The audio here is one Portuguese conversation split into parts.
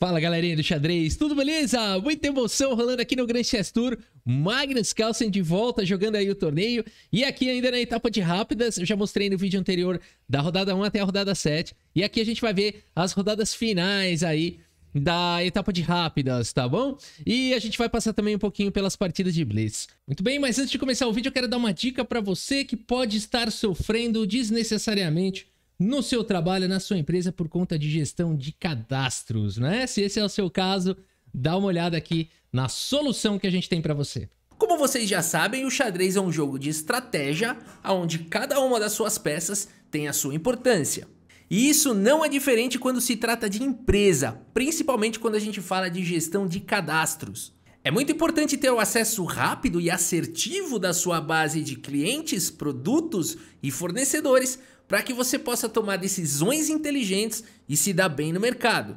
Fala galerinha do xadrez, tudo beleza? Muita emoção rolando aqui no Grand Chess Tour. Magnus Carlsen de volta jogando aí o torneio. E aqui ainda na etapa de rápidas, eu já mostrei no vídeo anterior da rodada 1 até a rodada 7. E aqui a gente vai ver as rodadas finais aí da etapa de rápidas, tá bom? E a gente vai passar também um pouquinho pelas partidas de Blitz. Muito bem, mas antes de começar o vídeo eu quero dar uma dica para você que pode estar sofrendo desnecessariamente no seu trabalho, na sua empresa, por conta de gestão de cadastros, né? Se esse é o seu caso, dá uma olhada aqui na solução que a gente tem para você. Como vocês já sabem, o xadrez é um jogo de estratégia, onde cada uma das suas peças tem a sua importância. E isso não é diferente quando se trata de empresa, principalmente quando a gente fala de gestão de cadastros. É muito importante ter o acesso rápido e assertivo da sua base de clientes, produtos e fornecedores para que você possa tomar decisões inteligentes e se dar bem no mercado.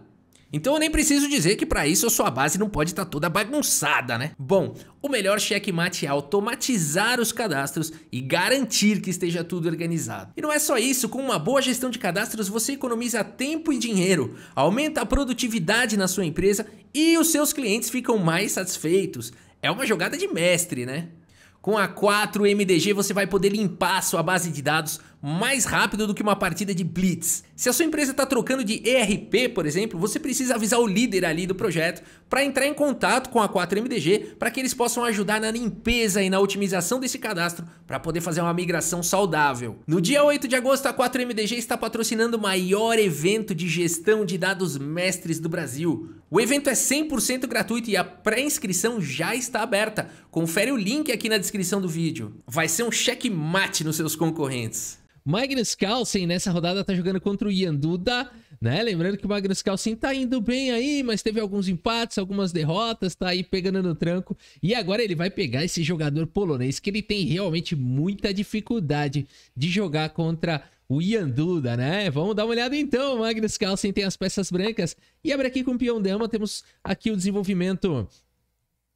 Então eu nem preciso dizer que para isso a sua base não pode estar tá toda bagunçada, né? Bom, o melhor checkmate é automatizar os cadastros e garantir que esteja tudo organizado. E não é só isso, com uma boa gestão de cadastros você economiza tempo e dinheiro, aumenta a produtividade na sua empresa e os seus clientes ficam mais satisfeitos. É uma jogada de mestre, né? Com a 4MDG você vai poder limpar sua base de dados mais rápido do que uma partida de Blitz. Se a sua empresa está trocando de ERP, por exemplo, você precisa avisar o líder ali do projeto para entrar em contato com a 4MDG para que eles possam ajudar na limpeza e na otimização desse cadastro para poder fazer uma migração saudável. No dia 8 de agosto, a 4MDG está patrocinando o maior evento de gestão de dados mestres do Brasil. O evento é 100% gratuito e a pré-inscrição já está aberta. Confere o link aqui na descrição do vídeo. Vai ser um checkmate nos seus concorrentes. Magnus Carlsen nessa rodada tá jogando contra o Ian Duda, né? Lembrando que o Magnus Carlsen tá indo bem aí, mas teve alguns empates, algumas derrotas, tá aí pegando no tranco. E agora ele vai pegar esse jogador polonês que ele tem realmente muita dificuldade de jogar contra o Ian Duda, né? Vamos dar uma olhada então. Magnus Carlsen tem as peças brancas. E abre aqui com o peão dama, temos aqui o desenvolvimento.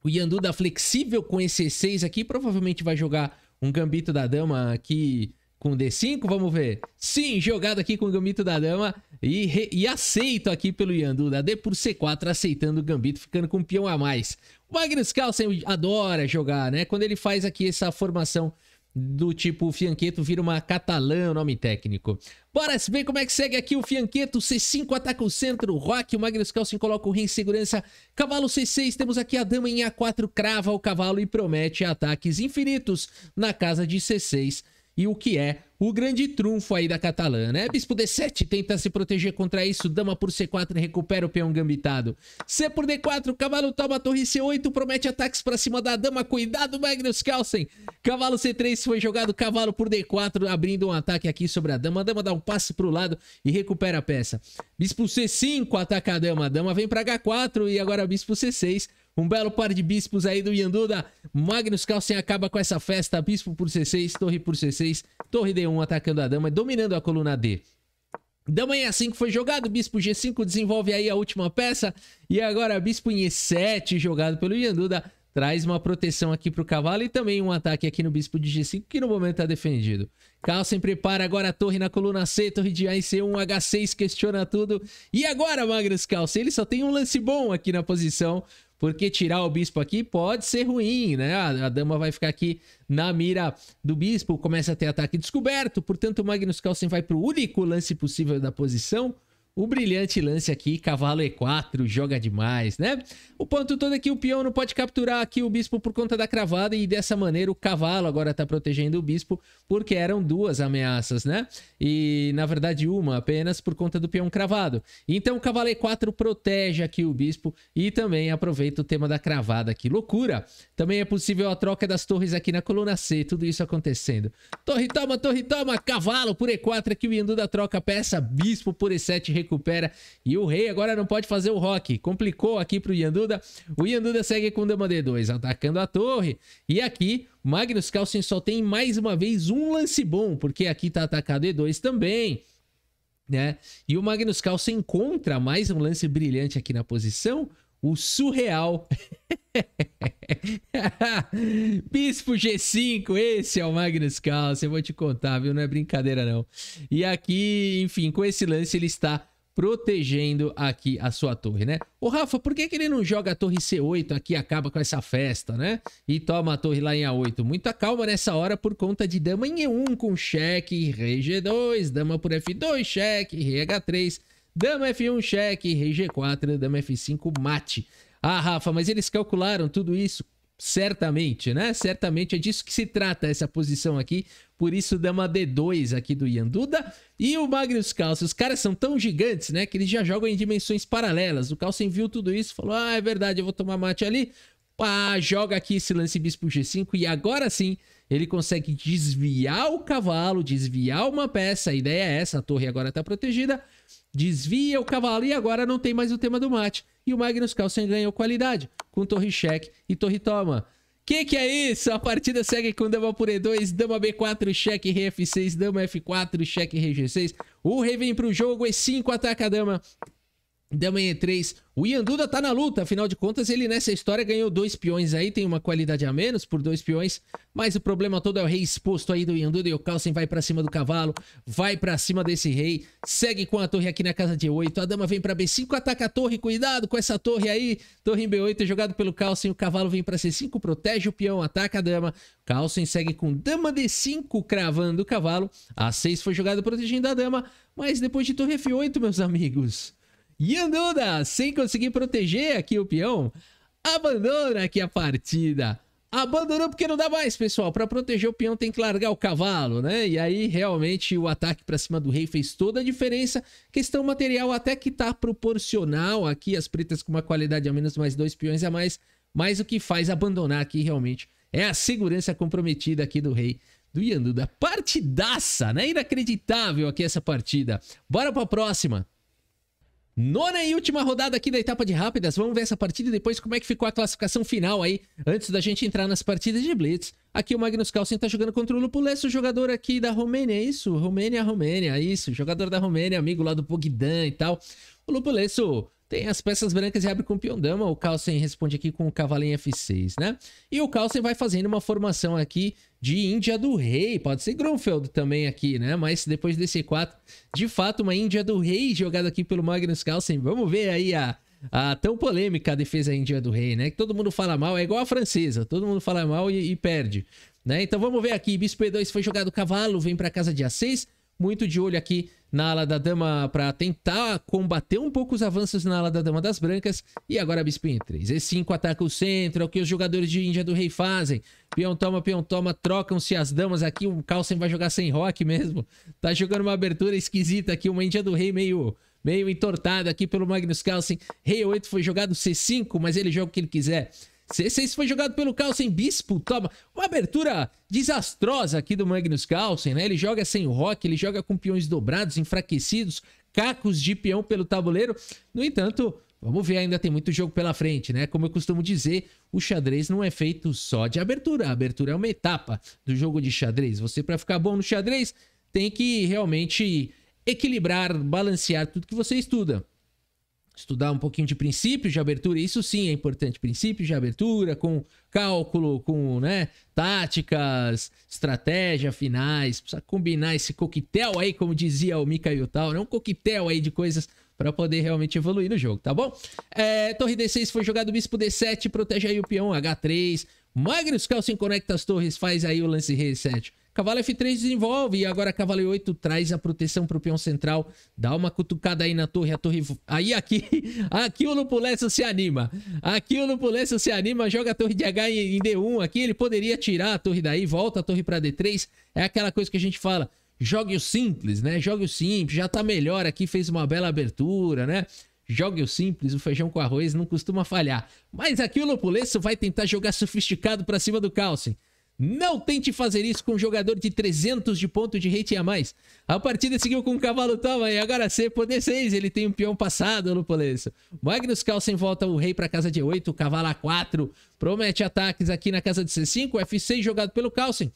O Ian Duda flexível com esse 6 aqui, provavelmente vai jogar um gambito da dama aqui com D5, vamos ver. Sim, jogado aqui com o Gambito da Dama e, re, e aceito aqui pelo Yandu a D por C4, aceitando o Gambito, ficando com um peão a mais. O Magnus Carlsen adora jogar, né? Quando ele faz aqui essa formação do tipo Fianqueto vira uma catalã, o nome técnico. Bora ver como é que segue aqui o Fianqueto. C5 ataca o centro, Rock, o Magnus Carlsen coloca o rei em segurança. Cavalo C6, temos aqui a dama em A4, crava o cavalo e promete ataques infinitos na casa de C6 e o que é o grande trunfo aí da catalã, né? Bispo D7 tenta se proteger contra isso, dama por C4 recupera o peão gambitado. C por D4, cavalo toma torre C8, promete ataques pra cima da dama, cuidado Magnus Carlsen. Cavalo C3 foi jogado, cavalo por D4, abrindo um ataque aqui sobre a dama. A dama dá um passe pro lado e recupera a peça. Bispo C5 ataca a dama, a dama vem pra H4 e agora bispo C6 um belo par de bispos aí do Yanduda. Magnus Carlsen acaba com essa festa. Bispo por C6, torre por C6, torre D1 atacando a dama, dominando a coluna D. Dama em é assim A5 foi jogado, bispo G5 desenvolve aí a última peça. E agora bispo em E7 jogado pelo Yanduda. Traz uma proteção aqui para o cavalo e também um ataque aqui no bispo de G5, que no momento está defendido. Carlsen prepara agora a torre na coluna C, torre de A em C1, H6 questiona tudo. E agora, Magnus Carlsen, ele só tem um lance bom aqui na posição porque tirar o bispo aqui pode ser ruim, né? A, dama vai ficar aqui na mira do bispo, começa a ter ataque descoberto, portanto o Magnus Carlsen vai para o único lance possível da posição, o brilhante lance aqui, cavalo E4, joga demais, né? O ponto todo é que o peão não pode capturar aqui o bispo por conta da cravada e dessa maneira o cavalo agora tá protegendo o bispo porque eram duas ameaças, né? E na verdade uma apenas por conta do peão cravado. Então o cavalo E4 protege aqui o bispo e também aproveita o tema da cravada aqui. Loucura! Também é possível a troca das torres aqui na coluna C, tudo isso acontecendo. Torre toma, torre toma, cavalo por E4 aqui é o Yandu da troca peça, bispo por E7 recupera. E o rei agora não pode fazer o rock. Complicou aqui pro Yanduda. O Yanduda segue com o dama D2, atacando a torre. E aqui, Magnus Carlsen só tem mais uma vez um lance bom, porque aqui tá atacado E2 também. Né? E o Magnus Carlsen encontra mais um lance brilhante aqui na posição, o surreal. Bispo G5, esse é o Magnus Carlsen, eu vou te contar, viu? Não é brincadeira não. E aqui, enfim, com esse lance ele está protegendo aqui a sua torre, né? Ô Rafa, por que, que ele não joga a torre C8 aqui e acaba com essa festa, né? E toma a torre lá em A8? Muita calma nessa hora por conta de dama em E1 com cheque, rei G2, dama por F2, cheque, rei H3, dama F1, cheque, rei G4, dama F5, mate. Ah, Rafa, mas eles calcularam tudo isso? Certamente, né? Certamente é disso que se trata essa posição aqui. Por isso, dama D2 aqui do Ian Duda. E o Magnus Carlsen. Os caras são tão gigantes, né? Que eles já jogam em dimensões paralelas. O Carlsen viu tudo isso falou: Ah, é verdade, eu vou tomar mate ali. Pá, joga aqui esse lance bispo G5. E agora sim, ele consegue desviar o cavalo, desviar uma peça. A ideia é essa: a torre agora está protegida. Desvia o cavalo e agora não tem mais o tema do mate. E o Magnus Carlsen ganhou qualidade com torre cheque e torre toma. Que que é isso? A partida segue com dama por E2, dama B4, cheque, rei F6, dama F4, cheque, rei G6. O rei vem pro jogo, E5, ataca a dama da Manhã 3. O Ian Duda tá na luta, afinal de contas, ele nessa história ganhou dois peões aí, tem uma qualidade a menos por dois peões, mas o problema todo é o rei exposto aí do Ian Duda e o Carlsen vai para cima do cavalo, vai para cima desse rei, segue com a torre aqui na casa de 8, a dama vem para B5, ataca a torre, cuidado com essa torre aí, torre em B8 é jogado pelo Carlsen, o cavalo vem para C5, protege o peão, ataca a dama, Carlsen segue com dama D5 cravando o cavalo, A6 foi jogado protegendo a dama, mas depois de torre F8, meus amigos... Yanduda, sem conseguir proteger aqui o peão, abandona aqui a partida. Abandonou porque não dá mais, pessoal. Para proteger o peão tem que largar o cavalo, né? E aí realmente o ataque para cima do rei fez toda a diferença. Questão material até que tá proporcional aqui as pretas com uma qualidade a menos mais dois peões a mais, mas o que faz abandonar aqui realmente é a segurança comprometida aqui do rei do Yanduda. Partidaça, né? Inacreditável aqui essa partida. Bora para a próxima. Nona e última rodada aqui da etapa de rápidas. Vamos ver essa partida e depois como é que ficou a classificação final aí, antes da gente entrar nas partidas de Blitz. Aqui o Magnus Carlsen tá jogando contra o Lupulesso, jogador aqui da Romênia, é isso? Romênia, Romênia, isso. Jogador da Romênia, amigo lá do Bogdan e tal. O Lupulesso tem as peças brancas e abre com o peão dama. O Carlsen responde aqui com o cavalinho F6, né? E o Carlsen vai fazendo uma formação aqui de Índia do Rei. Pode ser Grunfeld também aqui, né? Mas depois desse 4, de fato, uma Índia do Rei jogada aqui pelo Magnus Carlsen. Vamos ver aí a, a tão polêmica a defesa Índia do Rei, né? Que todo mundo fala mal, é igual a francesa, todo mundo fala mal e, e perde. Né? Então vamos ver aqui, bispo e 2 foi jogado cavalo, vem para casa dia 6, muito de olho aqui na ala da dama para tentar combater um pouco os avanços na ala da dama das brancas. E agora a bispinha 3. E5 ataca o centro, é o que os jogadores de Índia do Rei fazem. Peão toma, peão toma, trocam-se as damas aqui. O Carlsen vai jogar sem rock mesmo. Tá jogando uma abertura esquisita aqui, uma Índia do Rei meio meio entortada aqui pelo Magnus Carlsen. Rei 8 foi jogado C5, mas ele joga o que ele quiser. C6 foi jogado pelo Carlsen, Bispo toma uma abertura desastrosa aqui do Magnus Carlsen, né? Ele joga sem o rock, ele joga com peões dobrados, enfraquecidos, cacos de peão pelo tabuleiro. No entanto, Vamos ver, ainda tem muito jogo pela frente, né? Como eu costumo dizer, o xadrez não é feito só de abertura. A abertura é uma etapa do jogo de xadrez. Você, para ficar bom no xadrez, tem que realmente equilibrar, balancear tudo que você estuda estudar um pouquinho de princípios de abertura, isso sim é importante, princípios de abertura com cálculo, com, né, táticas, estratégia, finais, precisa combinar esse coquetel aí, como dizia o Mika tal né, um coquetel aí de coisas para poder realmente evoluir no jogo, tá bom? É, torre D6 foi jogado, bispo D7, protege aí o peão H3, Magnus Carlsen conecta as torres, faz aí o lance reset Cavalo F3 desenvolve e agora cavalo E8 traz a proteção pro peão central. Dá uma cutucada aí na torre, a torre... Aí aqui, aqui o Lupulesso se anima. Aqui o Lupulesso se anima, joga a torre de H em D1 aqui. Ele poderia tirar a torre daí, volta a torre pra D3. É aquela coisa que a gente fala, jogue o simples, né? Jogue o simples, já tá melhor aqui, fez uma bela abertura, né? Jogue o simples, o feijão com arroz não costuma falhar. Mas aqui o Lupulesso vai tentar jogar sofisticado pra cima do Carlsen. Não tente fazer isso com um jogador de 300 de ponto de rating a mais. A partida seguiu com o cavalo toma e agora C por D6. Ele tem um peão passado no Polesso. Magnus Carlsen volta o rei para casa de 8, cavalo A4. Promete ataques aqui na casa de C5. F6 jogado pelo Carlsen.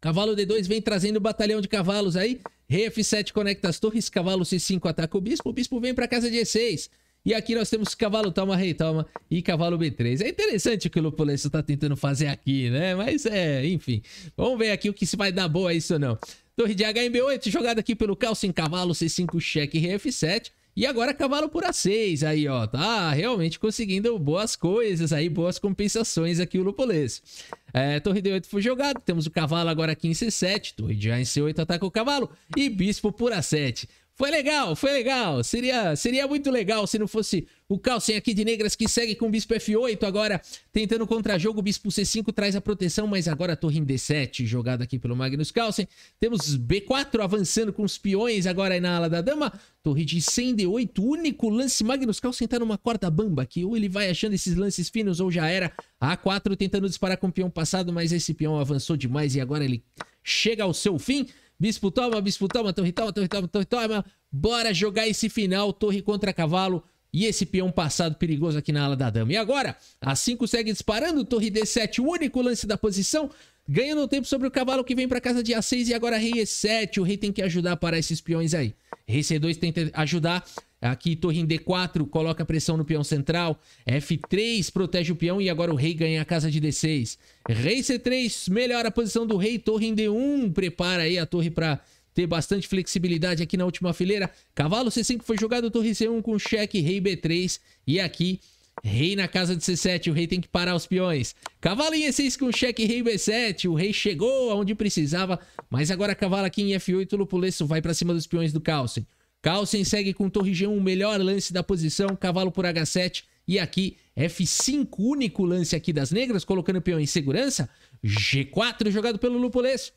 Cavalo D2 vem trazendo o batalhão de cavalos aí. Rei F7 conecta as torres. Cavalo C5 ataca o bispo. O bispo vem para casa de E6. E aqui nós temos cavalo toma, rei toma e cavalo B3. É interessante o que o Lupulenso está tentando fazer aqui, né? Mas é, enfim. Vamos ver aqui o que se vai dar boa isso ou não. Torre de HMB8, jogada aqui pelo calço em cavalo, C5, cheque, rei F7. E agora cavalo por A6 aí, ó. Tá realmente conseguindo boas coisas aí, boas compensações aqui o Lupolês. É, torre D8 foi jogado, temos o cavalo agora aqui em C7, torre de A em C8 ataca o cavalo e bispo por A7. Foi legal, foi legal. Seria, seria muito legal se não fosse o Calcem aqui de Negras que segue com o Bispo F8 agora tentando contra-jogo. Bispo C5 traz a proteção, mas agora a torre em D7 jogada aqui pelo Magnus Calcem. Temos B4 avançando com os peões agora aí na ala da dama. Torre de 100 D8, único lance. Magnus Calcem tá numa corda bamba aqui. Ou ele vai achando esses lances finos ou já era. A4 tentando disparar com o peão passado, mas esse peão avançou demais e agora ele chega ao seu fim. Bispo toma, bispo toma, torre toma, torre toma, torre toma. Bora jogar esse final, torre contra cavalo. E esse peão passado perigoso aqui na ala da dama. E agora, a 5 segue disparando, torre D7, o único lance da posição. Ganhando tempo sobre o cavalo que vem para casa de A6 e agora rei E7. O rei tem que ajudar a parar esses peões aí. Rei C2 tenta ajudar Aqui torre em D4 coloca pressão no peão central. F3 protege o peão e agora o rei ganha a casa de D6. Rei C3 melhora a posição do rei. Torre em D1 prepara aí a torre para ter bastante flexibilidade aqui na última fileira. Cavalo C5 foi jogado, torre C1 com cheque, rei B3 e aqui rei na casa de C7, o rei tem que parar os peões. Cavalo em E6 com cheque, rei B7, o rei chegou aonde precisava, mas agora cavalo aqui em F8, o Lupulesso vai para cima dos peões do Carlsen. Carlsen segue com torre G1, o melhor lance da posição, cavalo por H7 e aqui F5, único lance aqui das negras, colocando o peão em segurança. G4 jogado pelo Lupolês.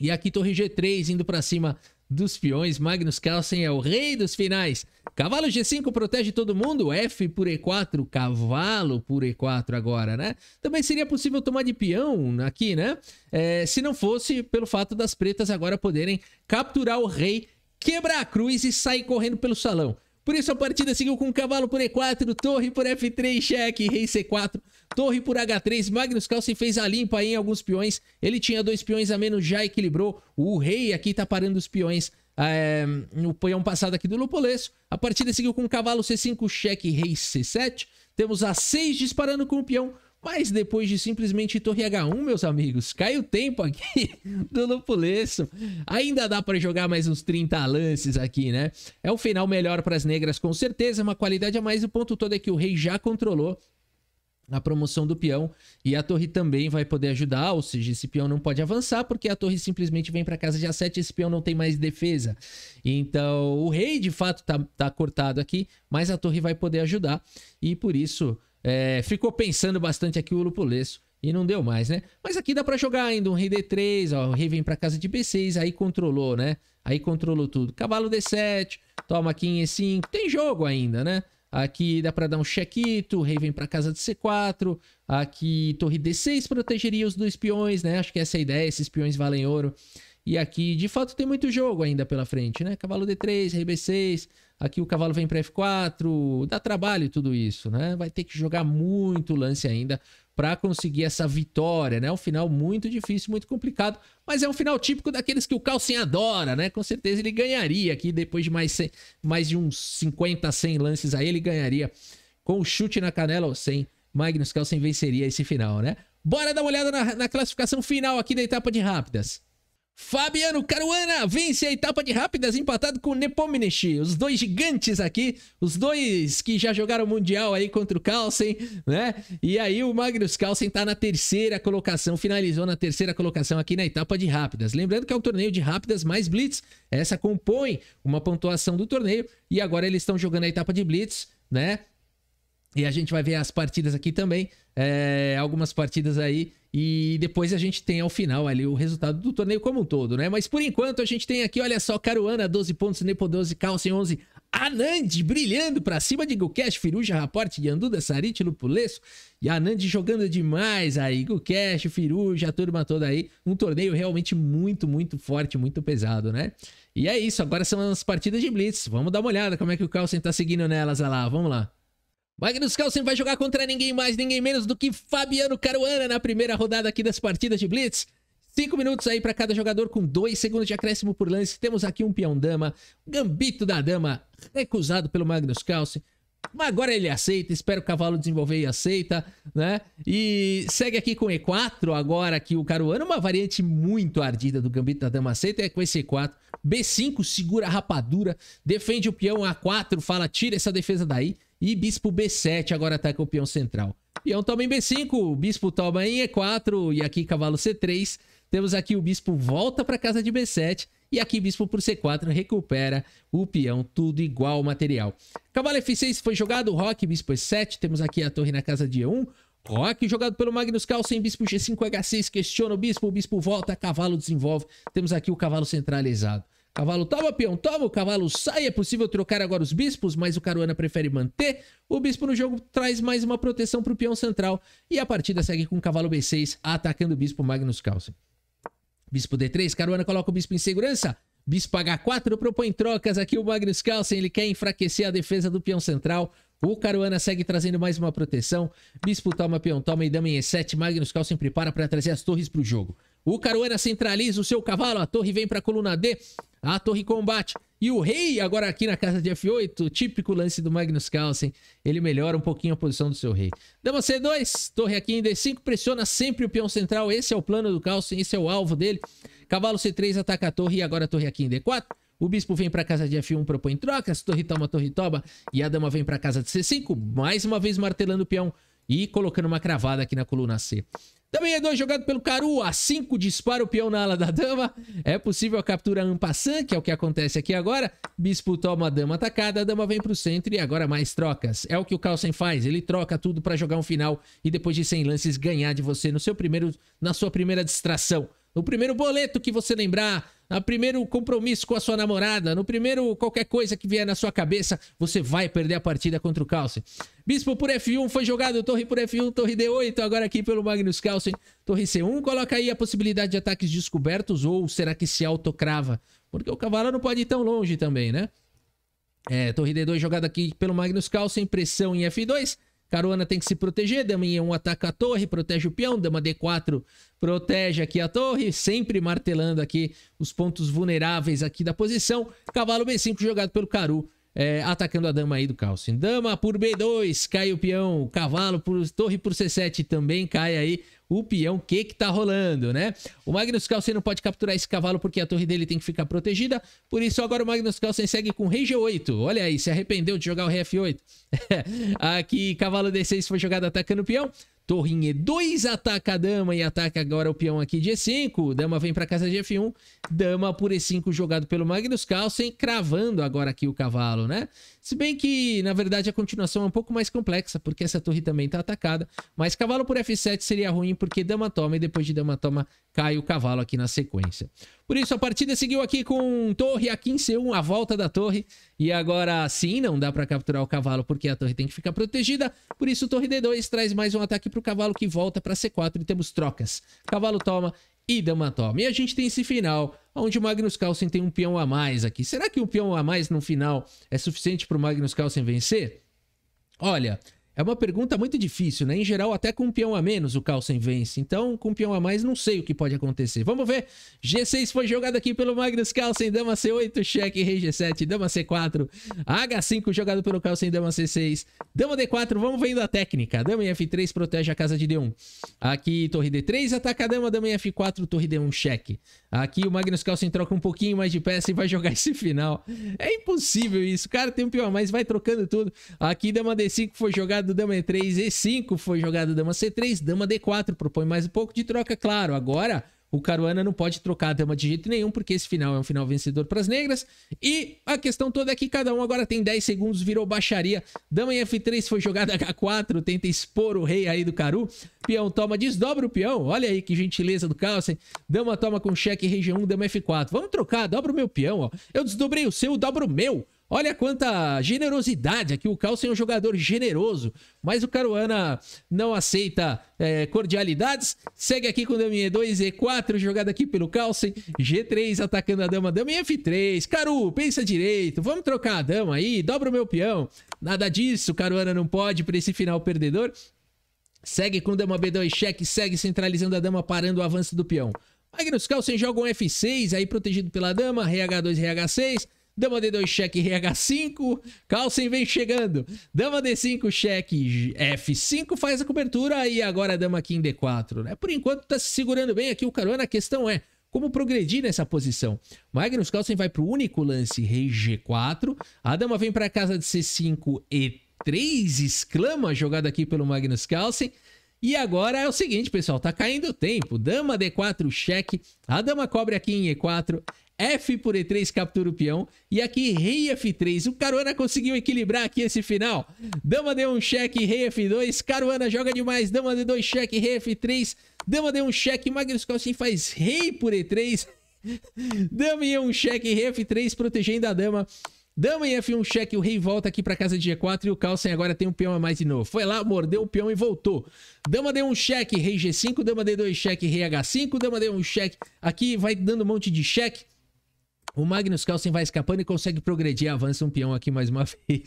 E aqui torre G3 indo para cima dos peões. Magnus Carlsen é o rei dos finais. Cavalo G5 protege todo mundo. F por E4, cavalo por E4 agora, né? Também seria possível tomar de peão aqui, né? É, se não fosse pelo fato das pretas agora poderem capturar o rei quebra a cruz e sai correndo pelo salão. Por isso a partida seguiu com cavalo por E4, torre por F3, cheque, rei C4, torre por H3. Magnus Carlsen fez a limpa aí em alguns peões. Ele tinha dois peões a menos, já equilibrou. O rei aqui tá parando os peões é, no peão passado aqui do Lupolesso. A partida seguiu com cavalo C5, cheque, rei C7. Temos a 6 disparando com o peão. Mas depois de simplesmente Torre H1, meus amigos, cai o tempo aqui do Lupuleço. Ainda dá para jogar mais uns 30 lances aqui, né? É o final melhor para as negras, com certeza, é uma qualidade a mais. O ponto todo é que o rei já controlou a promoção do peão e a torre também vai poder ajudar, ou seja, esse peão não pode avançar porque a torre simplesmente vem para casa de A7 esse peão não tem mais defesa. Então, o rei de fato tá, tá cortado aqui, mas a torre vai poder ajudar e por isso é, ficou pensando bastante aqui o Lupulesso e não deu mais, né? Mas aqui dá para jogar ainda um rei d3, ó, o rei vem para casa de b6, aí controlou, né? Aí controlou tudo. Cavalo d7, toma aqui em e5, tem jogo ainda, né? Aqui dá para dar um chequito, o rei vem para casa de c4, aqui torre d6 protegeria os dois peões, né? Acho que essa é a ideia, esses peões valem ouro. E aqui, de fato, tem muito jogo ainda pela frente, né? Cavalo d3, rei b6, Aqui o cavalo vem para F4, dá trabalho tudo isso, né? Vai ter que jogar muito lance ainda para conseguir essa vitória, né? Um final muito difícil, muito complicado, mas é um final típico daqueles que o Calcin adora, né? Com certeza ele ganharia aqui depois de mais, 100, mais de uns 50, 100 lances aí, ele ganharia com o chute na canela ou sem. Magnus Carlsen venceria esse final, né? Bora dar uma olhada na, na classificação final aqui da etapa de rápidas. Fabiano Caruana vence a etapa de rápidas empatado com Nepomniachtchi. Os dois gigantes aqui, os dois que já jogaram Mundial aí contra o Carlsen, né? E aí o Magnus Carlsen tá na terceira colocação, finalizou na terceira colocação aqui na etapa de rápidas. Lembrando que é o torneio de rápidas mais blitz. Essa compõe uma pontuação do torneio e agora eles estão jogando a etapa de blitz, né? E a gente vai ver as partidas aqui também é, algumas partidas aí. E depois a gente tem ao final ali o resultado do torneio como um todo, né? Mas por enquanto a gente tem aqui, olha só, Caruana 12 pontos, Nepo 12, Calcem 11, Anand brilhando para cima de Gukesh, Firuja, Raporte, Yanduda, Sarit, Lupulesso e Anand jogando demais aí. Gukesh, Firuja, a turma toda aí. Um torneio realmente muito, muito forte, muito pesado, né? E é isso, agora são as partidas de Blitz. Vamos dar uma olhada como é que o Carlsen tá seguindo nelas, olha lá, vamos lá. Magnus Carlsen vai jogar contra ninguém mais, ninguém menos do que Fabiano Caruana na primeira rodada aqui das partidas de Blitz. Cinco minutos aí para cada jogador com dois segundos de acréscimo por lance. Temos aqui um peão-dama, gambito da dama, recusado pelo Magnus Carlsen. Mas agora ele aceita, espera o cavalo desenvolver e aceita, né? E segue aqui com E4 agora que o Caruana, uma variante muito ardida do Gambito da Dama aceita, é com esse E4. B5 segura a rapadura, defende o peão A4, fala, tira essa defesa daí. E bispo B7 agora ataca tá o peão central. Peão toma em B5, bispo toma em E4 e aqui cavalo C3. Temos aqui o bispo volta para casa de B7 e aqui bispo por C4 recupera o peão, tudo igual material. Cavalo F6 foi jogado, roque, bispo E7, temos aqui a torre na casa de E1. Roque jogado pelo Magnus Carlsen, bispo G5, H6, questiona o bispo, o bispo volta, cavalo desenvolve. Temos aqui o cavalo centralizado. Cavalo toma, peão toma, o cavalo sai, é possível trocar agora os bispos, mas o Caruana prefere manter. O bispo no jogo traz mais uma proteção para o peão central e a partida segue com o cavalo B6 atacando o bispo Magnus Carlsen. Bispo D3, Caruana coloca o bispo em segurança. Bispo H4 propõe trocas aqui o Magnus Carlsen, ele quer enfraquecer a defesa do peão central. O Caruana segue trazendo mais uma proteção. Bispo toma, peão toma e dama em E7. Magnus Carlsen prepara para trazer as torres para o jogo. O Caruana centraliza o seu cavalo, a torre vem para a coluna D a Torre Combate. E o rei, agora aqui na casa de F8, típico lance do Magnus Carlsen, ele melhora um pouquinho a posição do seu rei. Dama C2, torre aqui em D5, pressiona sempre o peão central, esse é o plano do Carlsen, esse é o alvo dele. Cavalo C3 ataca a torre e agora a torre aqui em D4. O bispo vem para casa de F1, propõe trocas, torre toma, torre toma, e a dama vem para casa de C5, mais uma vez martelando o peão e colocando uma cravada aqui na coluna C. Também é 2 jogado pelo Caru, a 5 dispara o peão na ala da dama. É possível a captura Ampassan, que é o que acontece aqui agora. Bispo toma a dama atacada, a dama vem para o centro e agora mais trocas. É o que o Carlsen faz, ele troca tudo para jogar um final e depois de 100 lances ganhar de você no seu primeiro, na sua primeira distração. O primeiro boleto que você lembrar, no ah, primeiro compromisso com a sua namorada, no primeiro qualquer coisa que vier na sua cabeça, você vai perder a partida contra o Carlsen. Bispo por F1 foi jogado, torre por F1, torre D8, agora aqui pelo Magnus Carlsen. Torre C1, coloca aí a possibilidade de ataques descobertos ou será que se autocrava? Porque o cavalo não pode ir tão longe também, né? É, torre D2 jogada aqui pelo Magnus Carlsen, pressão em F2. Caruana tem que se proteger, dama E1 ataca a torre, protege o peão, dama D4 protege aqui a torre, sempre martelando aqui os pontos vulneráveis aqui da posição. Cavalo B5 jogado pelo Caru é, atacando a dama aí do Carlsen. Dama por B2, cai o peão. Cavalo por torre por C7 também cai aí o peão. O que que tá rolando, né? O Magnus Carlsen não pode capturar esse cavalo porque a torre dele tem que ficar protegida. Por isso agora o Magnus Carlsen segue com rei G8. Olha aí, se arrependeu de jogar o rei F8. Aqui, cavalo D6 foi jogado atacando o peão. Torrinha 2 ataca a dama e ataca agora o peão aqui de E5. Dama vem para casa de F1. Dama por E5 jogado pelo Magnus Carlsen, cravando agora aqui o cavalo, né? Se bem que, na verdade, a continuação é um pouco mais complexa, porque essa torre também está atacada. Mas cavalo por F7 seria ruim, porque dama toma e depois de dama toma cai o cavalo aqui na sequência. Por isso, a partida seguiu aqui com torre a c 1 a volta da torre. E agora sim, não dá para capturar o cavalo, porque a torre tem que ficar protegida. Por isso, torre D2 traz mais um ataque para o cavalo que volta para C4 e temos trocas. Cavalo toma e Damatome. E a gente tem esse final, onde o Magnus Carlsen tem um peão a mais aqui. Será que um peão a mais no final é suficiente para o Magnus Carlsen vencer? Olha, é uma pergunta muito difícil, né? Em geral, até com um peão a menos o Carlsen vence. Então, com um peão a mais, não sei o que pode acontecer. Vamos ver. G6 foi jogado aqui pelo Magnus Carlsen, dama C8, cheque, rei G7, dama C4. H5 jogado pelo Carlsen, dama C6. Dama D4, vamos vendo a técnica. Dama em F3 protege a casa de D1. Aqui, torre D3, ataca a dama, dama em F4, torre D1, cheque. Aqui, o Magnus Carlsen troca um pouquinho mais de peça e vai jogar esse final. É impossível isso. Cara, tem um peão a mais, vai trocando tudo. Aqui, dama D5 foi jogado jogado dama E3, E5, foi jogado dama C3, dama D4, propõe mais um pouco de troca, claro. Agora, o Caruana não pode trocar a dama de jeito nenhum, porque esse final é um final vencedor para as negras. E a questão toda é que cada um agora tem 10 segundos, virou baixaria. Dama em F3 foi jogada H4, tenta expor o rei aí do Caru. Peão toma, desdobra o peão. Olha aí que gentileza do Carlsen. Dama toma com cheque, região 1, dama F4. Vamos trocar, dobra o meu peão, ó. Eu desdobrei o seu, dobro o meu. Olha quanta generosidade aqui. O Carlson é um jogador generoso, mas o Caruana não aceita é, cordialidades. Segue aqui com o e 2 E4, jogada aqui pelo Carlson G3 atacando a dama, dama F3. Caru, pensa direito. Vamos trocar a dama aí, dobra o meu peão. Nada disso, Caruana não pode para esse final perdedor. Segue com dama B2 cheque, segue centralizando a dama, parando o avanço do peão. Magnus Carlsen joga um F6, aí protegido pela dama, RH2, RH6. Dama D2 cheque RH5, Carlsen vem chegando. Dama D5 cheque F5 faz a cobertura e agora a dama em D4, né? Por enquanto tá se segurando bem aqui o Caruana, a questão é como progredir nessa posição. Magnus Carlsen vai para o único lance rei G4, a dama vem para casa de C5 E3, exclama jogada aqui pelo Magnus Carlsen. E agora é o seguinte, pessoal, tá caindo o tempo. Dama D4, cheque. A dama cobre aqui em E4. F por E3 captura o peão. E aqui, rei F3. O Caruana conseguiu equilibrar aqui esse final. Dama deu um cheque, rei F2. Caruana joga demais. Dama deu dois check rei F3. Dama deu um cheque. Magnus Carlsen faz rei por E3. Dama e um cheque, rei F3 protegendo a dama. Dama e F1 cheque, o rei volta aqui para casa de G4 e o Carlsen agora tem um peão a mais de novo. Foi lá, mordeu o peão e voltou. Dama deu um cheque, rei G5, dama deu dois check rei H5, dama deu um cheque. Aqui vai dando um monte de cheque. O Magnus Carlsen vai escapando e consegue progredir. Avança um peão aqui mais uma vez.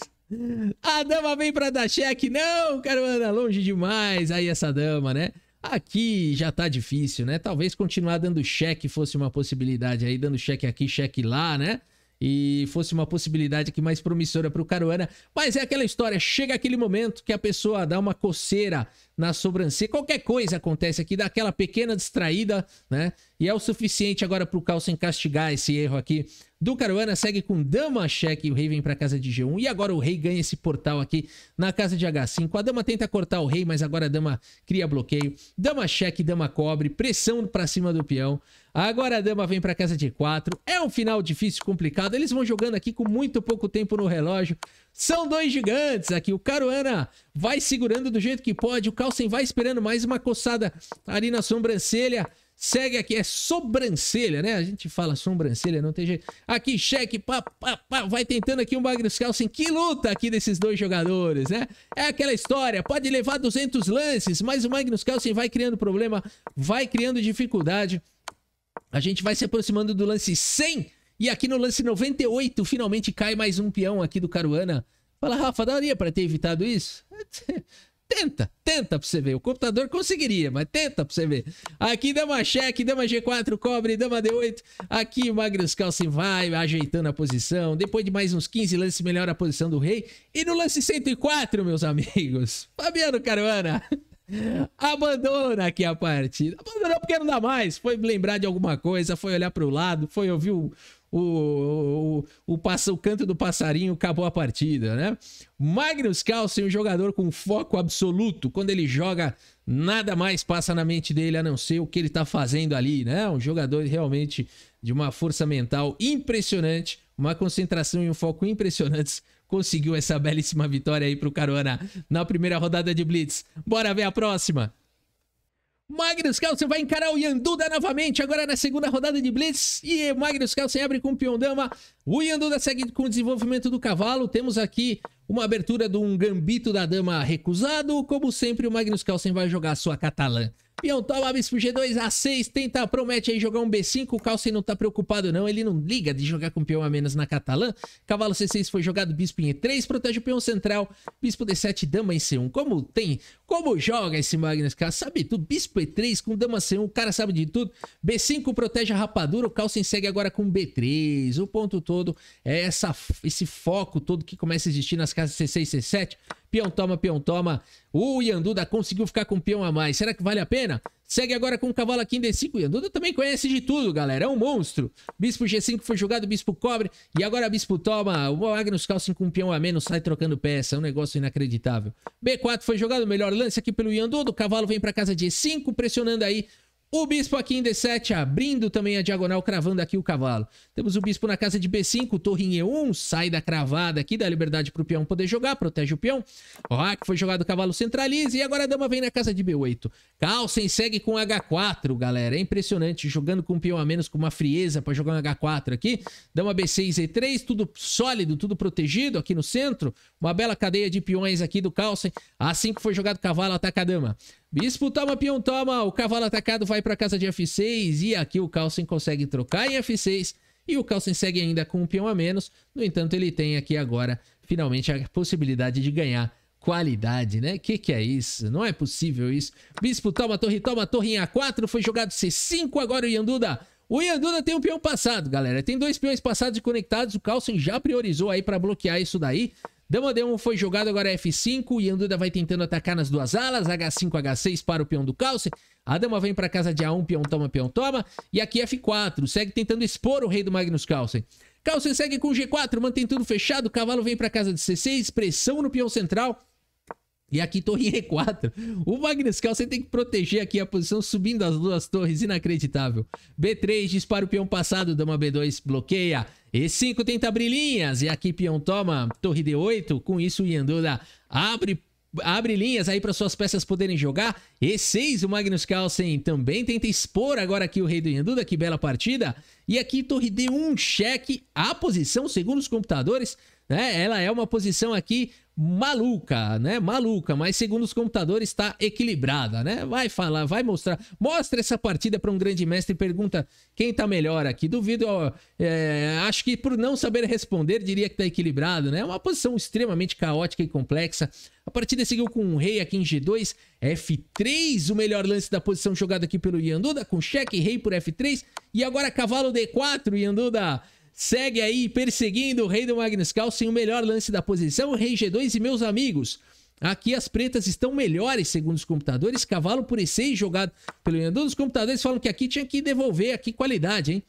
A dama vem pra dar cheque. Não, caravana, é longe demais. Aí essa dama, né? Aqui já tá difícil, né? Talvez continuar dando cheque fosse uma possibilidade aí, dando cheque aqui, cheque lá, né? E fosse uma possibilidade aqui mais promissora para o Caruana. Mas é aquela história, chega aquele momento que a pessoa dá uma coceira na sobrancelha. Qualquer coisa acontece aqui, dá aquela pequena distraída, né? E é o suficiente agora para o Carlsen castigar esse erro aqui do Caruana. Segue com dama, cheque e o rei vem para casa de G1. E agora o rei ganha esse portal aqui na casa de H5. A dama tenta cortar o rei, mas agora a dama cria bloqueio. Dama cheque, dama cobre, pressão para cima do peão. Agora a dama vem para casa de 4. É um final difícil, complicado. Eles vão jogando aqui com muito pouco tempo no relógio. São dois gigantes aqui. O Caruana vai segurando do jeito que pode. O Carlsen vai esperando mais uma coçada ali na sobrancelha. Segue aqui, é sobrancelha, né? A gente fala sobrancelha, não tem jeito. Aqui, cheque, pá, pá, pá, vai tentando aqui o Magnus Carlsen. Que luta aqui desses dois jogadores, né? É aquela história, pode levar 200 lances, mas o Magnus Carlsen vai criando problema, vai criando dificuldade. A gente vai se aproximando do lance 100 e aqui no lance 98 finalmente cai mais um peão aqui do Caruana. Fala, Rafa, daria para ter evitado isso? Tenta, tenta pra você ver. O computador conseguiria, mas tenta pra você ver. Aqui dama cheque, dama G4, cobre, dama D8. Aqui o Magnus Carlsen vai ajeitando a posição. Depois de mais uns 15 lances, melhora a posição do rei. E no lance 104, meus amigos, Fabiano Caruana abandona aqui a partida. Abandonou porque não dá mais. Foi lembrar de alguma coisa, foi olhar pro lado, foi ouvir o o, o, o, o, canto do passarinho acabou a partida, né? Magnus Carlsen, um jogador com foco absoluto. Quando ele joga, nada mais passa na mente dele a não ser o que ele tá fazendo ali, né? Um jogador realmente de uma força mental impressionante, uma concentração e um foco impressionantes. Conseguiu essa belíssima vitória aí pro Caruana na primeira rodada de Blitz. Bora ver a próxima! Magnus Carlsen vai encarar o Yanduda novamente, agora na segunda rodada de Blitz. E Magnus Carlsen abre com o Piondama. O Yanduda segue com o desenvolvimento do cavalo. Temos aqui uma abertura de um gambito da dama recusado. Como sempre, o Magnus Carlsen vai jogar a sua catalã. Peão toma G 2 a 6 tenta, promete aí jogar um B5. O Carlsen não tá preocupado, não. Ele não liga de jogar com peão a menos na catalã. Cavalo C6 foi jogado, bispo em E3, protege o peão central. Bispo D7, dama em C1. Como tem, como joga esse Magnus, cara? Sabe tudo. Bispo E3 com dama C1, o cara sabe de tudo. B5 protege a rapadura. O Carlsen segue agora com B3. O ponto todo é essa, esse foco todo que começa a existir nas casas C6 e C7. Peão toma, peão toma. O Yanduda conseguiu ficar com um peão a mais. Será que vale a pena? Segue agora com o cavalo aqui em D5. O Yanduda também conhece de tudo, galera. É um monstro. Bispo G5 foi jogado, bispo cobre. E agora bispo toma. O Magnus Carlsen com um peão a menos sai trocando peça. É um negócio inacreditável. B4 foi jogado. Melhor lance aqui pelo Yanduda. O cavalo vem para casa de E5, pressionando aí o bispo aqui em D7, abrindo também a diagonal, cravando aqui o cavalo. Temos o bispo na casa de B5, torre em E1, sai da cravada aqui, dá liberdade pro peão poder jogar, protege o peão. Ó, que foi jogado o cavalo, centraliza, e agora a dama vem na casa de B8. Carlsen segue com H4, galera, é impressionante, jogando com um peão a menos, com uma frieza para jogar um H4 aqui. Dama B6, E3, tudo sólido, tudo protegido aqui no centro. Uma bela cadeia de peões aqui do Carlsen, assim que foi jogado o cavalo, ataca a dama. Bispo toma, peão toma. O cavalo atacado vai para casa de F6. E aqui o Carlsen consegue trocar em F6. E o Carlsen segue ainda com um peão a menos. No entanto, ele tem aqui agora, finalmente, a possibilidade de ganhar qualidade, né? Que que é isso? Não é possível isso. Bispo toma, torre toma, torre em A4. Foi jogado C5 agora o Yanduda. O Yanduda tem um peão passado, galera. Tem dois peões passados e conectados. O Carlsen já priorizou aí para bloquear isso daí. Dama de um foi jogado, agora é F5. E Anduda vai tentando atacar nas duas alas. H5, H6 para o peão do calce. A dama vem para casa de A1, peão toma, peão toma. E aqui F4. Segue tentando expor o rei do Magnus Carlsen. Carlsen segue com G4, mantém tudo fechado. O cavalo vem para casa de C6, pressão no peão central. E aqui torre E4. O Magnus Carlsen tem que proteger aqui a posição, subindo as duas torres, inacreditável. B3, dispara o peão passado, dama B2 bloqueia. E5 tenta abrir linhas e aqui peão toma torre D8. Com isso, o Yandula abre abre linhas aí para suas peças poderem jogar. E6, o Magnus Carlsen também tenta expor agora aqui o rei do Yanduda, que bela partida. E aqui torre D1, cheque, a posição, segundo os computadores, né? Ela é uma posição aqui maluca, né? Maluca, mas segundo os computadores está equilibrada, né? Vai falar, vai mostrar. Mostra essa partida para um grande mestre e pergunta quem está melhor aqui. Duvido, ó, é, acho que por não saber responder, diria que está equilibrado, né? É uma posição extremamente caótica e complexa. A partida seguiu com um rei aqui em G2, F3, o melhor lance da posição jogado aqui pelo Yanduda, com cheque, rei por F3, e agora cavalo D4, Yanduda Segue aí perseguindo o rei do Magnus Carlsen, o melhor lance da posição, o rei G2 e meus amigos. Aqui as pretas estão melhores, segundo os computadores. Cavalo por E6 jogado pelo Yandô. Os computadores falam que aqui tinha que devolver aqui qualidade, hein?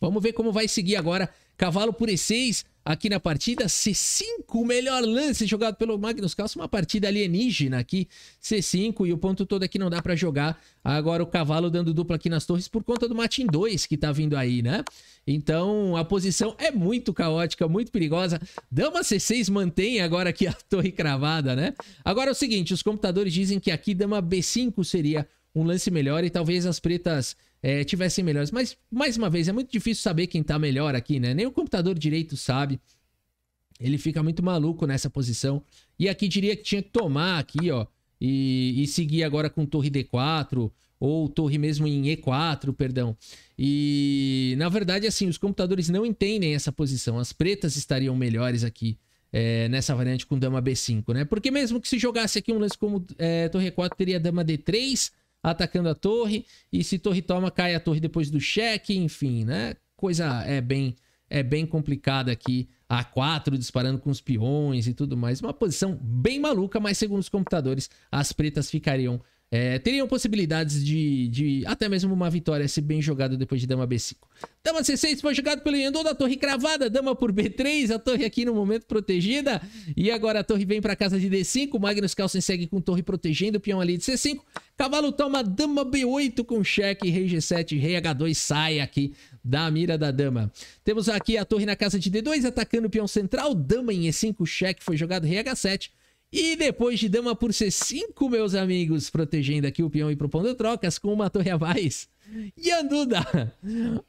Vamos ver como vai seguir agora Cavalo por E6 aqui na partida. C5, o melhor lance jogado pelo Magnus Carlsen. Uma partida alienígena aqui. C5 e o ponto todo aqui não dá para jogar. Agora o cavalo dando dupla aqui nas torres por conta do Matin 2 que tá vindo aí, né? Então a posição é muito caótica, muito perigosa. Dama C6 mantém agora aqui a torre cravada, né? Agora é o seguinte, os computadores dizem que aqui dama B5 seria um lance melhor e talvez as pretas é, tivessem melhores. Mas, mais uma vez, é muito difícil saber quem tá melhor aqui, né? Nem o computador direito sabe. Ele fica muito maluco nessa posição. E aqui diria que tinha que tomar aqui, ó. E, e seguir agora com torre D4 ou torre mesmo em E4, perdão. E na verdade, assim, os computadores não entendem essa posição. As pretas estariam melhores aqui é, nessa variante com dama B5, né? Porque mesmo que se jogasse aqui um lance como é, torre E4, teria dama D3 atacando a torre. E se torre toma, cai a torre depois do cheque, enfim, né? Coisa é bem, é bem complicada aqui. A4 disparando com os peões e tudo mais. Uma posição bem maluca, mas segundo os computadores, as pretas ficariam é, teriam possibilidades de, de, até mesmo uma vitória se bem jogado depois de dama b5. Dama c6 foi jogado pelo Yandol da torre cravada, dama por b3, a torre aqui no momento protegida. E agora a torre vem para casa de d5, Magnus Carlsen segue com torre protegendo, o peão ali de c5. Cavalo toma dama b8 com cheque, rei g7, rei h2 sai aqui da mira da dama. Temos aqui a torre na casa de d2 atacando o peão central, dama em e5, cheque foi jogado, rei h7. E depois de dama por C5, meus amigos, protegendo aqui o peão e propondo trocas com uma torre a mais. Yanduda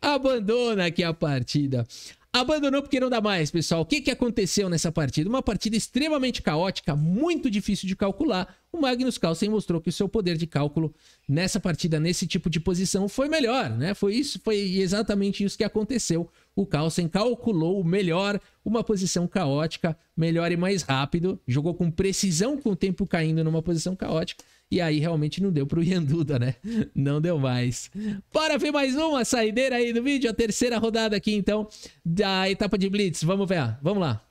abandona aqui a partida. Abandonou porque não dá mais, pessoal. O que, que aconteceu nessa partida? Uma partida extremamente caótica, muito difícil de calcular. O Magnus Carlsen mostrou que o seu poder de cálculo nessa partida, nesse tipo de posição, foi melhor, né? Foi isso, foi exatamente isso que aconteceu o Carlsen calculou o melhor, uma posição caótica, melhor e mais rápido, jogou com precisão com o tempo caindo numa posição caótica. E aí realmente não deu pro Ian Duda, né? Não deu mais. Bora ver mais uma saideira aí do vídeo, a terceira rodada aqui então da etapa de Blitz. Vamos ver, vamos lá.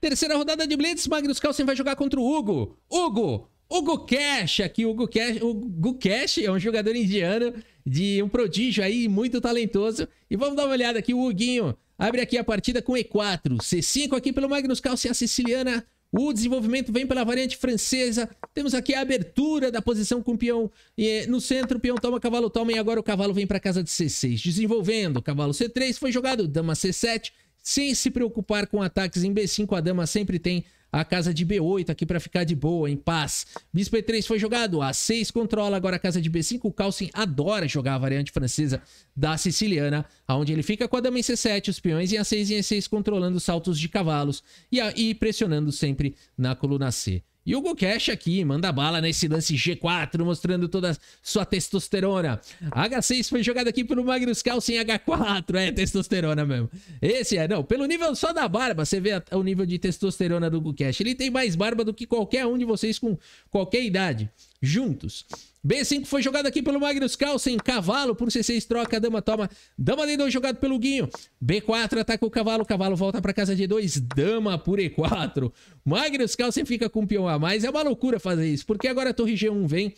Terceira rodada de Blitz, Magnus Carlsen vai jogar contra o Hugo. Hugo! Hugo Cash aqui, Hugo Cash, Hugo Cash é um jogador indiano de um prodígio aí, muito talentoso. E vamos dar uma olhada aqui, o Huguinho abre aqui a partida com E4, C5 aqui pelo Magnus e a siciliana. O desenvolvimento vem pela variante francesa. Temos aqui a abertura da posição com o peão eh, no centro. O peão toma, cavalo toma e agora o cavalo vem para casa de C6. Desenvolvendo, cavalo C3 foi jogado, dama C7. Sem se preocupar com ataques em B5, a dama sempre tem a casa de B8 aqui para ficar de boa, em paz. Bispo E3 foi jogado, A6 controla agora a casa de B5. O calcin adora jogar a variante francesa da siciliana, aonde ele fica com a dama em C7, os peões em A6 e E6 controlando saltos de cavalos e, a, e pressionando sempre na coluna C. E o GoCash aqui manda bala nesse lance G4, mostrando toda sua testosterona. H6 foi jogado aqui pelo Magnus Carlsen H4. É testosterona mesmo. Esse é, não. Pelo nível só da barba, você vê o nível de testosterona do GoCash. Ele tem mais barba do que qualquer um de vocês com qualquer idade. Juntos. B5 foi jogado aqui pelo Magnus Carlsen. Cavalo por C6, troca, dama toma. Dama D2 jogado pelo Guinho. B4 ataca o cavalo. Cavalo volta para casa D2. Dama por E4. Magnus Carlsen fica com o peão a mais. É uma loucura fazer isso, porque agora a torre G1 vem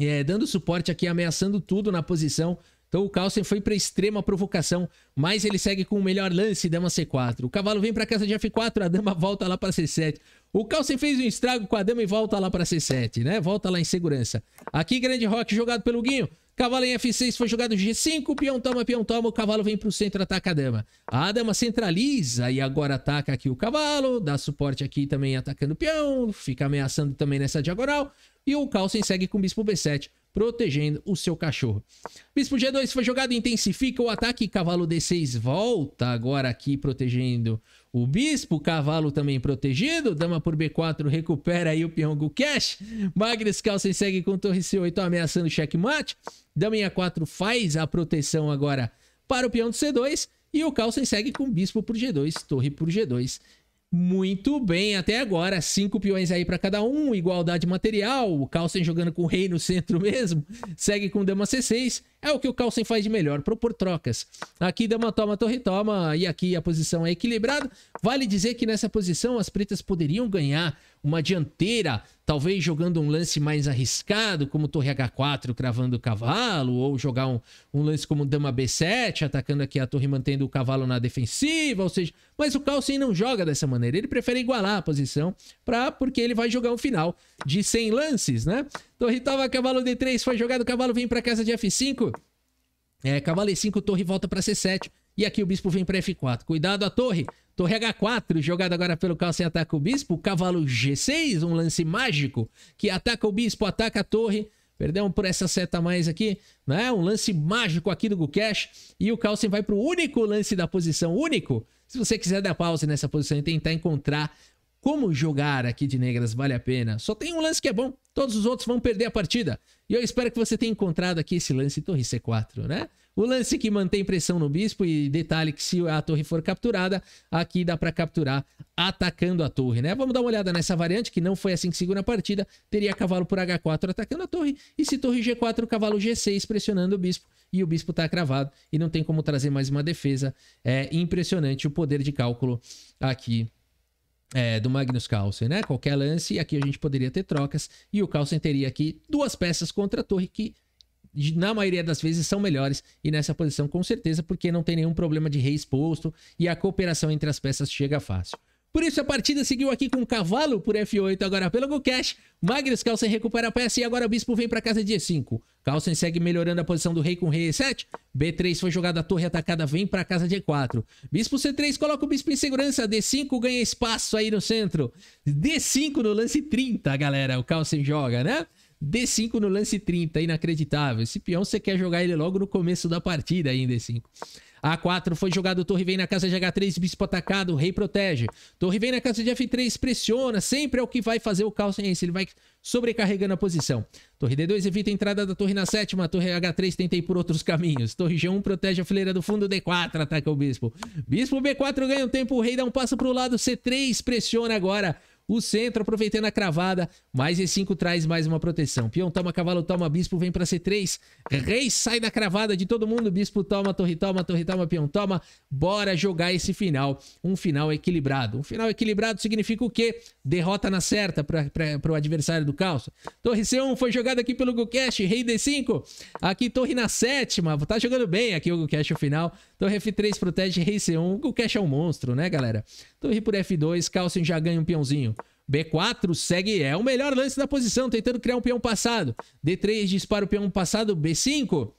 é, dando suporte aqui, ameaçando tudo na posição então o Carlsen foi para extrema provocação, mas ele segue com o melhor lance, dama C4. O cavalo vem para casa de F4, a dama volta lá para C7. O Carlsen fez um estrago com a dama e volta lá para C7, né? Volta lá em segurança. Aqui grande rock jogado pelo Guinho. Cavalo em F6 foi jogado G5, peão toma, peão toma, o cavalo vem para o centro, ataca a dama. A dama centraliza e agora ataca aqui o cavalo, dá suporte aqui também atacando o peão, fica ameaçando também nessa diagonal. E o Carlsen segue com o bispo B7 protegendo o seu cachorro. Bispo G2 foi jogado, intensifica o ataque. Cavalo D6 volta agora aqui protegendo o bispo. Cavalo também protegido. Dama por B4 recupera aí o peão Cash. Magnus Carlsen segue com torre C8 ameaçando o checkmate. Dama em A4 faz a proteção agora para o peão do C2. E o Carlsen segue com bispo por G2, torre por G2 muito bem, até agora, cinco peões aí para cada um, igualdade material, o Carlsen jogando com o rei no centro mesmo, segue com dama C6, é o que o Carlsen faz de melhor, propor trocas. Aqui dama, toma, torre, toma, e aqui a posição é equilibrada. Vale dizer que nessa posição as pretas poderiam ganhar uma dianteira, talvez jogando um lance mais arriscado, como torre H4 cravando o cavalo, ou jogar um, um lance como dama B7, atacando aqui a torre mantendo o cavalo na defensiva, ou seja, mas o Carlsen não joga dessa maneira, ele prefere igualar a posição, pra, porque ele vai jogar um final de 100 lances, né? Torre toma cavalo D3, foi jogado, cavalo vem para casa de F5. É, cavalo E5, torre volta para C7. E aqui o bispo vem para F4. Cuidado a torre. Torre H4, jogado agora pelo Calcem, ataca o bispo. Cavalo G6, um lance mágico que ataca o bispo, ataca a torre. Perdão por essa seta mais aqui, né? Um lance mágico aqui do Gukesh. E o Carlsen vai para o único lance da posição, único. Se você quiser dar pausa nessa posição e tentar encontrar como jogar aqui de negras, vale a pena. Só tem um lance que é bom, Todos os outros vão perder a partida. E eu espero que você tenha encontrado aqui esse lance Torre C4, né? O lance que mantém pressão no bispo e detalhe que se a torre for capturada, aqui dá para capturar atacando a torre, né? Vamos dar uma olhada nessa variante que não foi assim que segura a partida. Teria cavalo por H4 atacando a torre e se torre G4, cavalo G6 pressionando o bispo e o bispo tá cravado e não tem como trazer mais uma defesa. É impressionante o poder de cálculo aqui é, do Magnus Carlsen, né? Qualquer lance, aqui a gente poderia ter trocas. E o Carlsen teria aqui duas peças contra a torre que, na maioria das vezes, são melhores. E nessa posição, com certeza, porque não tem nenhum problema de rei exposto e a cooperação entre as peças chega fácil. Por isso a partida seguiu aqui com cavalo por F8, agora pelo Gucash. Magnus Carlsen recupera a peça e agora o bispo vem para casa de E5. Carlsen segue melhorando a posição do rei com rei E7. B3 foi jogada a torre atacada, vem para casa de E4. Bispo C3 coloca o bispo em segurança. D5 ganha espaço aí no centro. D5 no lance 30, galera. O Carlsen joga, né? D5 no lance 30, inacreditável. Esse peão você quer jogar ele logo no começo da partida aí em D5. A4 foi jogado, torre vem na casa de H3, bispo atacado, rei protege. Torre vem na casa de F3, pressiona, sempre é o que vai fazer o caos calcenense, ele vai sobrecarregando a posição. Torre D2 evita a entrada da torre na sétima, torre H3 tenta ir por outros caminhos. Torre G1 protege a fileira do fundo, D4 ataca o bispo. Bispo B4 ganha um tempo, o rei dá um passo para o lado, C3 pressiona agora. O centro aproveitando a cravada. Mais E5 traz mais uma proteção. Peão toma, cavalo toma, bispo vem pra C3. Rei sai da cravada de todo mundo. Bispo toma, torre toma, torre toma, peão toma. Bora jogar esse final. Um final equilibrado. Um final equilibrado significa o quê? Derrota na certa pra, pra, pro adversário do calço. Torre C1 foi jogada aqui pelo Gucast. Rei D5. Aqui torre na sétima. Tá jogando bem aqui o Gucast o final. Torre F3 protege rei C1. O Gucast é um monstro, né, galera? Torre por F2, Carlsen já ganha um peãozinho. B4 segue, é o melhor lance da posição, tentando criar um peão passado. D3 dispara o peão passado, B5.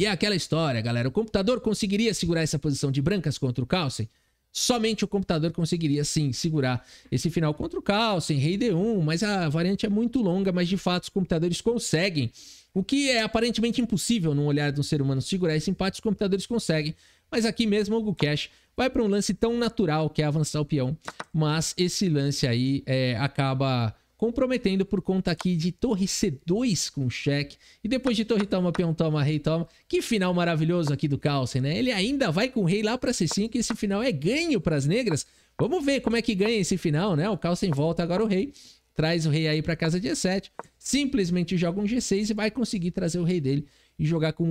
E é aquela história, galera. O computador conseguiria segurar essa posição de brancas contra o Carlsen? Somente o computador conseguiria, sim, segurar esse final contra o Carlsen, rei D1, mas a variante é muito longa, mas de fato os computadores conseguem. O que é aparentemente impossível num olhar de um ser humano segurar esse empate, os computadores conseguem. Mas aqui mesmo o Cash vai para um lance tão natural que é avançar o peão. Mas esse lance aí é, acaba comprometendo por conta aqui de torre C2 com cheque. E depois de torre toma, peão toma, rei toma. Que final maravilhoso aqui do Carlsen, né? Ele ainda vai com o rei lá para C5 e esse final é ganho para as negras. Vamos ver como é que ganha esse final, né? O Carlsen volta agora o rei, traz o rei aí para casa de E7. Simplesmente joga um G6 e vai conseguir trazer o rei dele e jogar com um,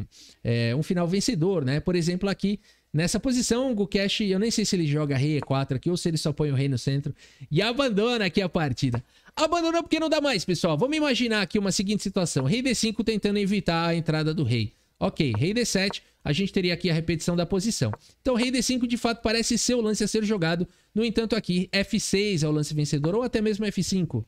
um, é, um final vencedor, né? Por exemplo, aqui Nessa posição, o Gukesh, eu nem sei se ele joga rei e4 aqui ou se ele só põe o rei no centro e abandona aqui a partida. Abandonou porque não dá mais, pessoal. Vamos imaginar aqui uma seguinte situação. Rei d5 tentando evitar a entrada do rei. Ok, rei d7, a gente teria aqui a repetição da posição. Então, rei d5 de fato parece ser o lance a ser jogado. No entanto, aqui f6 é o lance vencedor ou até mesmo f5.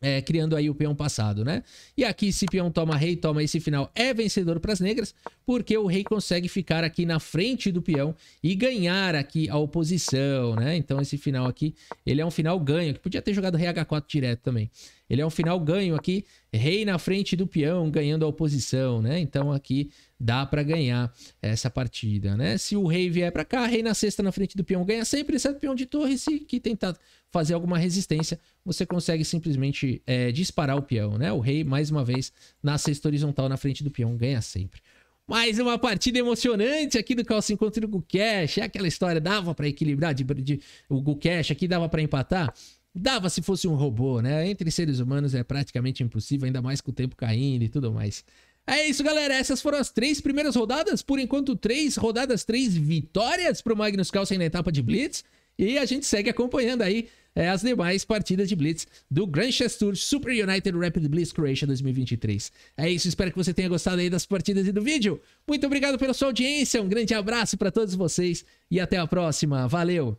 É, criando aí o peão passado, né? E aqui, se peão toma rei, toma esse final, é vencedor para as negras, porque o rei consegue ficar aqui na frente do peão e ganhar aqui a oposição, né? Então, esse final aqui, ele é um final ganho, que podia ter jogado rei H4 direto também. Ele é um final ganho aqui, rei na frente do peão, ganhando a oposição, né? Então, aqui dá para ganhar essa partida, né? Se o rei vier para cá, rei na sexta na frente do peão ganha sempre, exceto peão de torre, se que tentar fazer alguma resistência, você consegue simplesmente é, disparar o peão, né? O rei, mais uma vez, na sexta horizontal na frente do peão, ganha sempre. Mais uma partida emocionante aqui do Calça Encontro do Gucash. É aquela história, dava para equilibrar de, de, o Gucash aqui, dava para empatar? Dava se fosse um robô, né? Entre seres humanos é praticamente impossível, ainda mais com o tempo caindo e tudo mais. É isso, galera. Essas foram as três primeiras rodadas. Por enquanto, três rodadas, três vitórias para o Magnus Carlsen na etapa de Blitz. E a gente segue acompanhando aí é, as demais partidas de Blitz do Grand Chess Tour Super United Rapid Blitz Croatia 2023. É isso, espero que você tenha gostado aí das partidas e do vídeo. Muito obrigado pela sua audiência, um grande abraço para todos vocês e até a próxima. Valeu!